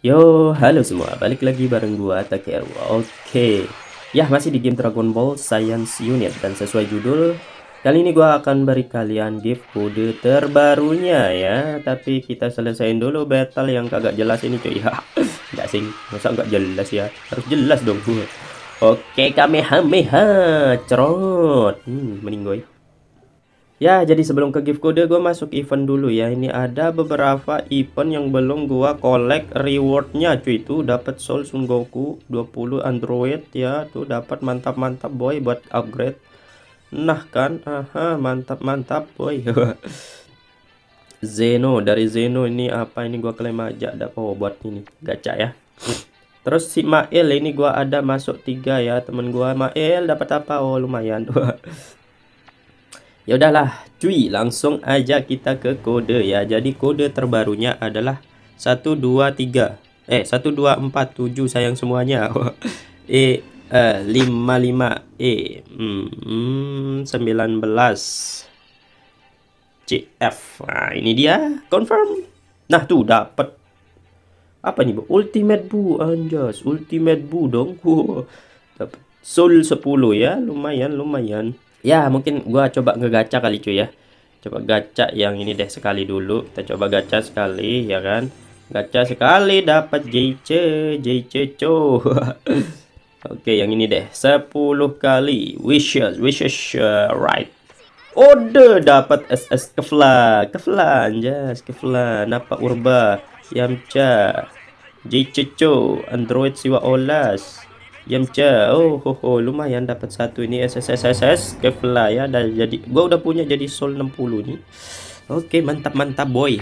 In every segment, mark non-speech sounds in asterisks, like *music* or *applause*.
Yo, halo semua, balik lagi bareng gua Takeru. Oke. Okay. Ya, masih di game Dragon Ball Science Unit dan sesuai judul, kali ini gua akan beri kalian gift kode terbarunya ya. Tapi kita selesain dulu battle yang kagak jelas ini cuy. *laughs* nggak sih, masa nggak jelas ya? Harus jelas dong gua. Oke, okay, Kamehameha, cerot. Hmm, meninggoy. Ya, jadi sebelum ke gift kode gue masuk event dulu ya. Ini ada beberapa event yang belum gue collect rewardnya cuy. Itu dapat Soul Sun Goku 20 Android ya. Tuh dapat mantap-mantap boy buat upgrade. Nah kan, aha mantap-mantap boy. *laughs* Zeno dari Zeno ini apa ini gue klaim aja ada oh buat ini gacha ya. Terus si Mail ini gue ada masuk tiga ya temen gua Mail dapat apa oh lumayan *laughs* Ya udahlah, cuy, langsung aja kita ke kode ya. Jadi kode terbarunya adalah 123. Eh, 1247 sayang semuanya. *laughs* E, eh eh, 55 eh hmm, 19 CF. Nah, ini dia confirm. Nah, tuh dapat apa nih, Bu? Ultimate Bu anjas, ultimate Bu dong. *laughs* Dapat soul 10 ya, lumayan lumayan ya mungkin gua coba ngegaca kali cuy ya coba gaca yang ini deh sekali dulu kita coba gaca sekali ya kan gaca sekali dapat JC JC co oke yang ini deh 10 kali wishes wishes uh, right Ode dapat SS Kefla Kefla anjas Kefla Napa Urba Yamcha JC Android Siwa Olas Yamcha. Oh, ho, ho. lumayan dapat satu ini SSSSS kepala ya. Dan jadi gua udah punya jadi Soul 60 nih. Oke, mantap-mantap boy.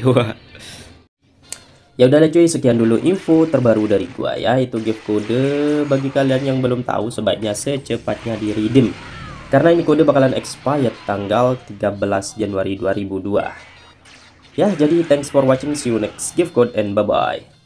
*laughs* ya udahlah cuy, sekian dulu info terbaru dari gua ya. Itu gift kode bagi kalian yang belum tahu sebaiknya secepatnya di redeem. Karena ini kode bakalan expired tanggal 13 Januari 2002. Ya, jadi thanks for watching. See you next gift code and bye-bye.